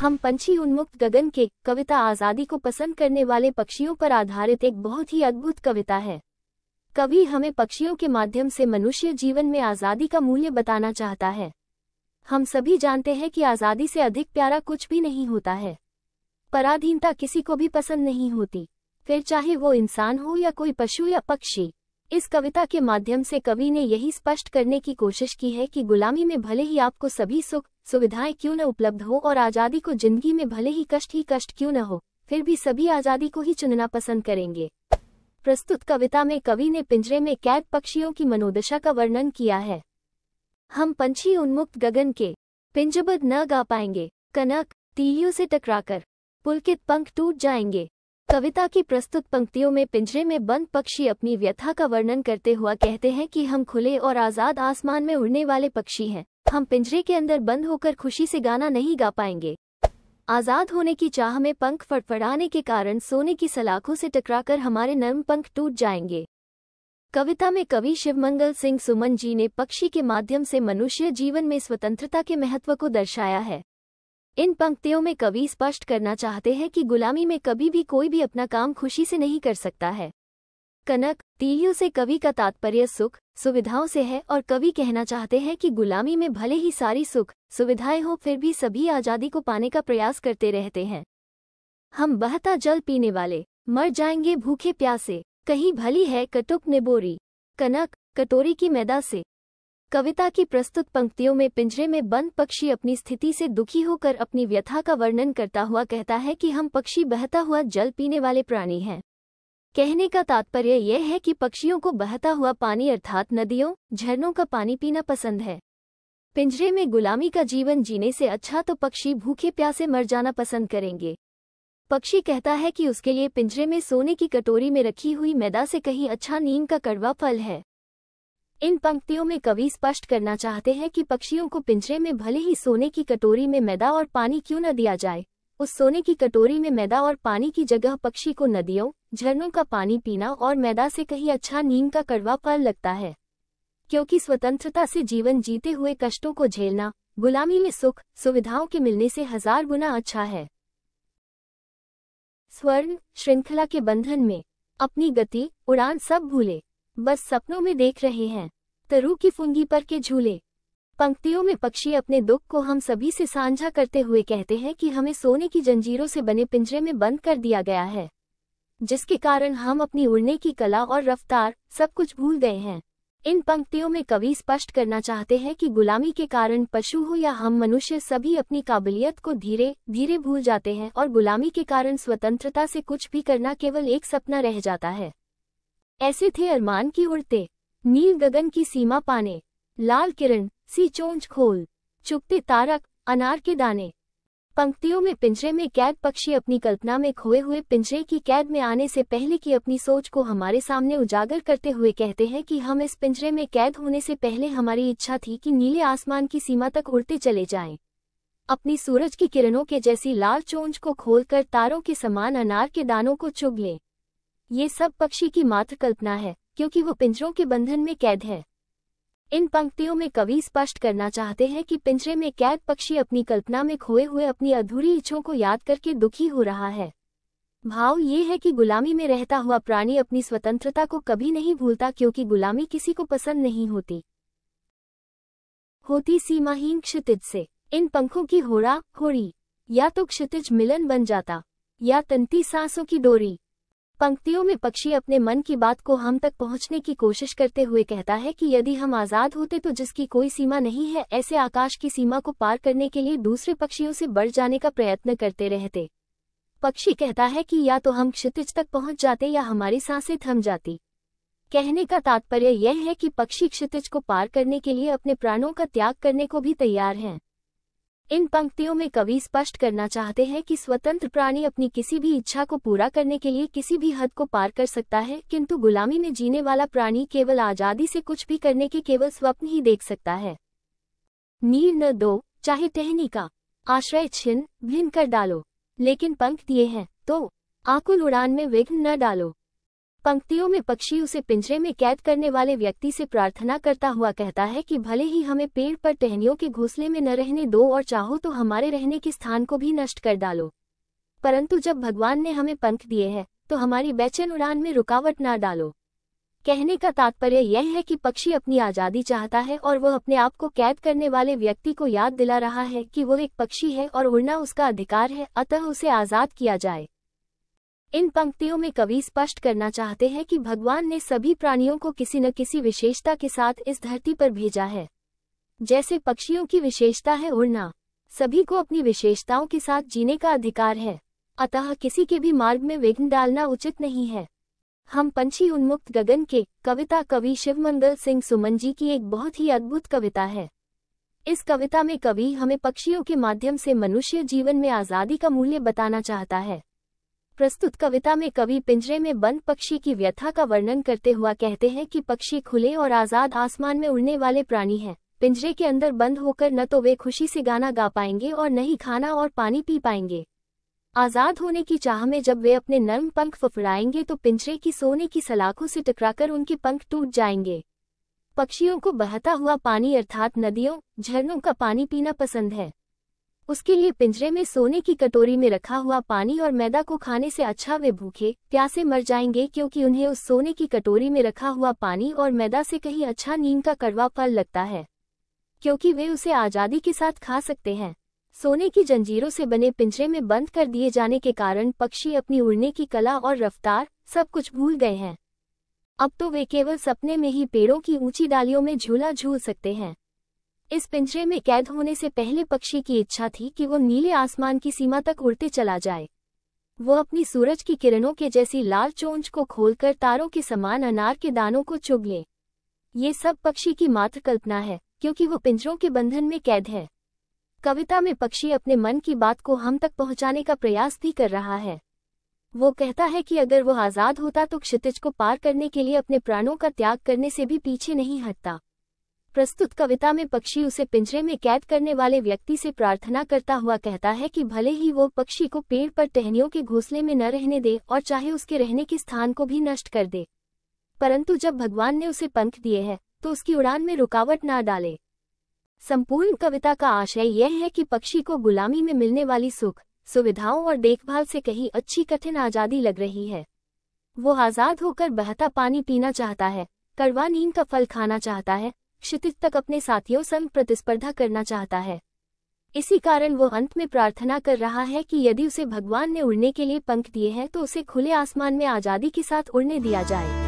हम पंछी उन्मुक्त गगन के कविता आज़ादी को पसंद करने वाले पक्षियों पर आधारित एक बहुत ही अद्भुत कविता है कवि हमें पक्षियों के माध्यम से मनुष्य जीवन में आज़ादी का मूल्य बताना चाहता है हम सभी जानते हैं कि आज़ादी से अधिक प्यारा कुछ भी नहीं होता है पराधीनता किसी को भी पसंद नहीं होती फिर चाहे वो इंसान हो या कोई पशु या पक्षी इस कविता के माध्यम से कवि ने यही स्पष्ट करने की कोशिश की है कि गुलामी में भले ही आपको सभी सुख सुविधाएं क्यों न उपलब्ध हो और आज़ादी को जिंदगी में भले ही कष्ट ही कष्ट क्यों न हो फिर भी सभी आज़ादी को ही चुनना पसंद करेंगे प्रस्तुत कविता में कवि ने पिंजरे में कैद पक्षियों की मनोदशा का वर्णन किया है हम पंछी उन्मुक्त गगन के पिंजबद न गा पाएंगे कनक तीलियों से टकराकर पुलकित पंख टूट जाएंगे कविता की प्रस्तुत पंक्तियों में पिंजरे में बंद पक्षी अपनी व्यथा का वर्णन करते हुआ कहते हैं कि हम खुले और आज़ाद आसमान में उड़ने वाले पक्षी हैं हम पिंजरे के अंदर बंद होकर खुशी से गाना नहीं गा पाएंगे आज़ाद होने की चाह में पंख फड़फड़ाने के कारण सोने की सलाखों से टकराकर हमारे नर्म पंख टूट जाएंगे कविता में कवि शिवमंगल सिंह सुमन जी ने पक्षी के माध्यम से मनुष्य जीवन में स्वतंत्रता के महत्व को दर्शाया है इन पंक्तियों में कवि स्पष्ट करना चाहते हैं कि गुलामी में कभी भी कोई भी अपना काम खुशी से नहीं कर सकता है कनक तीलियों से कवि का तात्पर्य सुख सुविधाओं से है और कवि कहना चाहते हैं कि गुलामी में भले ही सारी सुख सुविधाएं हों फिर भी सभी आज़ादी को पाने का प्रयास करते रहते हैं हम बहता जल पीने वाले मर जाएंगे भूखे प्यासे कहीं भली है कटुक निबोरी कनक कटोरी की मैदा से कविता की प्रस्तुत पंक्तियों में पिंजरे में बंद पक्षी अपनी स्थिति से दुखी होकर अपनी व्यथा का वर्णन करता हुआ कहता है कि हम पक्षी बहता हुआ जल पीने वाले प्राणी हैं कहने का तात्पर्य यह है कि पक्षियों को बहता हुआ पानी अर्थात नदियों झरनों का पानी पीना पसंद है पिंजरे में गुलामी का जीवन जीने से अच्छा तो पक्षी भूखे प्यासे मर जाना पसंद करेंगे पक्षी कहता है कि उसके लिए पिंजरे में सोने की कटोरी में रखी हुई मैदा से कहीं अच्छा नीम का कड़वा फल है इन पंक्तियों में कवि स्पष्ट करना चाहते हैं कि पक्षियों को पिंजरे में भले ही सोने की कटोरी में मैदा और पानी क्यों न दिया जाए उस सोने की कटोरी में मैदा और पानी की जगह पक्षी को नदियों झरनों का पानी पीना और मैदा से कहीं अच्छा नीम का कड़वा फल लगता है क्योंकि स्वतंत्रता से जीवन जीते हुए कष्टों को झेलना गुलामी में सुख सुविधाओं के मिलने से हजार गुना अच्छा है स्वर्ण श्रृंखला के बंधन में अपनी गति उड़ान सब भूले बस सपनों में देख रहे हैं तरु की फुंगी पर के झूले पंक्तियों में पक्षी अपने दुख को हम सभी से साझा करते हुए कहते हैं कि हमें सोने की जंजीरों से बने पिंजरे में बंद कर दिया गया है जिसके कारण हम अपनी उड़ने की कला और रफ्तार सब कुछ भूल गए हैं इन पंक्तियों में कवि स्पष्ट करना चाहते हैं कि गुलामी के कारण पशु हो या हम मनुष्य सभी अपनी काबिलियत को धीरे धीरे भूल जाते हैं और गुलामी के कारण स्वतंत्रता से कुछ भी करना केवल एक सपना रह जाता है ऐसे थे अरमान की उड़ते नील गगन की सीमा पाने लाल किरण सी चोंच खोल चुगते तारक अनार के दाने पंक्तियों में पिंजरे में कैद पक्षी अपनी कल्पना में खोए हुए पिंजरे की कैद में आने से पहले की अपनी सोच को हमारे सामने उजागर करते हुए कहते हैं कि हम इस पिंजरे में कैद होने से पहले हमारी इच्छा थी कि नीले आसमान की सीमा तक उड़ते चले जाएं। अपनी सूरज की किरणों के जैसी लाल चोंच को खोलकर तारों के समान अनार के दानों को चुग लें ये सब पक्षी की मात्र कल्पना है क्योंकि वो पिंजरों के बंधन में कैद है इन पंक्तियों में कवि स्पष्ट करना चाहते हैं कि पिंजरे में कैद पक्षी अपनी कल्पना में खोए हुए अपनी अधूरी इच्छों को याद करके दुखी हो रहा है भाव ये है कि गुलामी में रहता हुआ प्राणी अपनी स्वतंत्रता को कभी नहीं भूलता क्योंकि गुलामी किसी को पसंद नहीं होती होती सीमाहीन क्षितिज से इन पंखों की होड़ा होड़ी या तो क्षितिज मिलन बन जाता या तंती सांसों की डोरी पंक्तियों में पक्षी अपने मन की बात को हम तक पहुंचने की कोशिश करते हुए कहता है कि यदि हम आज़ाद होते तो जिसकी कोई सीमा नहीं है ऐसे आकाश की सीमा को पार करने के लिए दूसरे पक्षियों से बढ़ जाने का प्रयत्न करते रहते पक्षी कहता है कि या तो हम क्षितिज तक पहुंच जाते या हमारी सांसें थम जाती कहने का तात्पर्य यह है कि पक्षी क्षितिज को पार करने के लिए अपने प्राणों का त्याग करने को भी तैयार हैं इन पंक्तियों में कवि स्पष्ट करना चाहते हैं कि स्वतंत्र प्राणी अपनी किसी भी इच्छा को पूरा करने के लिए किसी भी हद को पार कर सकता है किंतु गुलामी में जीने वाला प्राणी केवल आज़ादी से कुछ भी करने के केवल स्वप्न ही देख सकता है नीर न दो चाहे टहनी का आश्रय छिन्न भिन्न कर डालो लेकिन पंख दिए हैं तो आकुल उड़ान में विघ्न न डालो पंक्तियों में पक्षी उसे पिंजरे में कैद करने वाले व्यक्ति से प्रार्थना करता हुआ कहता है कि भले ही हमें पेड़ पर टहनियों के घोंसले में न रहने दो और चाहो तो हमारे रहने के स्थान को भी नष्ट कर डालो परंतु जब भगवान ने हमें पंख दिए हैं तो हमारी बेचैन उड़ान में रुकावट न डालो कहने का तात्पर्य यह है कि पक्षी अपनी आज़ादी चाहता है और वह अपने आप को कैद करने वाले व्यक्ति को याद दिला रहा है कि वह एक पक्षी है और उड़ना उसका अधिकार है अतः उसे आज़ाद किया जाए इन पंक्तियों में कवि स्पष्ट करना चाहते हैं कि भगवान ने सभी प्राणियों को किसी न किसी विशेषता के साथ इस धरती पर भेजा है जैसे पक्षियों की विशेषता है उड़ना सभी को अपनी विशेषताओं के साथ जीने का अधिकार है अतः किसी के भी मार्ग में विघ्न डालना उचित नहीं है हम पंछी उन्मुक्त गगन के कविता कवि शिवमंगल सिंह सुमन जी की एक बहुत ही अद्भुत कविता है इस कविता में कवि हमें पक्षियों के माध्यम से मनुष्य जीवन में आज़ादी का मूल्य बताना चाहता है प्रस्तुत कविता में कवि पिंजरे में बंद पक्षी की व्यथा का वर्णन करते हुआ कहते हैं कि पक्षी खुले और आज़ाद आसमान में उड़ने वाले प्राणी हैं पिंजरे के अंदर बंद होकर न तो वे खुशी से गाना गा पाएंगे और न ही खाना और पानी पी पाएंगे आज़ाद होने की चाह में जब वे अपने नर्म पंख फफड़ाएंगे तो पिंजरे की सोने की सलाखों से टकराकर उनके पंख टूट जाएंगे पक्षियों को बहता हुआ पानी अर्थात नदियों झरनों का पानी पीना पसंद है उसके लिए पिंजरे में सोने की कटोरी में रखा हुआ पानी और मैदा को खाने से अच्छा वे भूखे प्यासे मर जाएंगे क्योंकि उन्हें उस सोने की कटोरी में रखा हुआ पानी और मैदा से कहीं अच्छा नीम का कड़वा फल लगता है क्योंकि वे उसे आज़ादी के साथ खा सकते हैं सोने की जंजीरों से बने पिंजरे में बंद कर दिए जाने के कारण पक्षी अपनी उड़ने की कला और रफ्तार सब कुछ भूल गए हैं अब तो वे केवल सपने में ही पेड़ों की ऊंची डालियों में झूला झूल सकते हैं इस पिंजरे में कैद होने से पहले पक्षी की इच्छा थी कि वो नीले आसमान की सीमा तक उड़ते चला जाए वो अपनी सूरज की किरणों के जैसी लाल चोंच को खोलकर तारों के समान अनार के दानों को चुग ले ये सब पक्षी की मात्र कल्पना है क्योंकि वो पिंजरों के बंधन में कैद है कविता में पक्षी अपने मन की बात को हम तक पहुंचाने का प्रयास भी कर रहा है वो कहता है कि अगर वो आज़ाद होता तो क्षितिज को पार करने के लिए अपने प्राणों का त्याग करने से भी पीछे नहीं हटता प्रस्तुत कविता में पक्षी उसे पिंजरे में कैद करने वाले व्यक्ति से प्रार्थना करता हुआ कहता है कि भले ही वो पक्षी को पेड़ पर टहनियों के घोंसले में न रहने दे और चाहे उसके रहने के स्थान को भी नष्ट कर दे परंतु जब भगवान ने उसे पंख दिए हैं तो उसकी उड़ान में रुकावट न डाले संपूर्ण कविता का आशय यह है कि पक्षी को गुलामी में मिलने वाली सुख सुविधाओं और देखभाल से कहीं अच्छी कठिन आज़ादी लग रही है वो आज़ाद होकर बहता पानी पीना चाहता है कड़वा नीम का फल खाना चाहता है क्षितिज तक अपने साथियों संग प्रतिस्पर्धा करना चाहता है इसी कारण वह अंत में प्रार्थना कर रहा है कि यदि उसे भगवान ने उड़ने के लिए पंख दिए हैं तो उसे खुले आसमान में आज़ादी के साथ उड़ने दिया जाए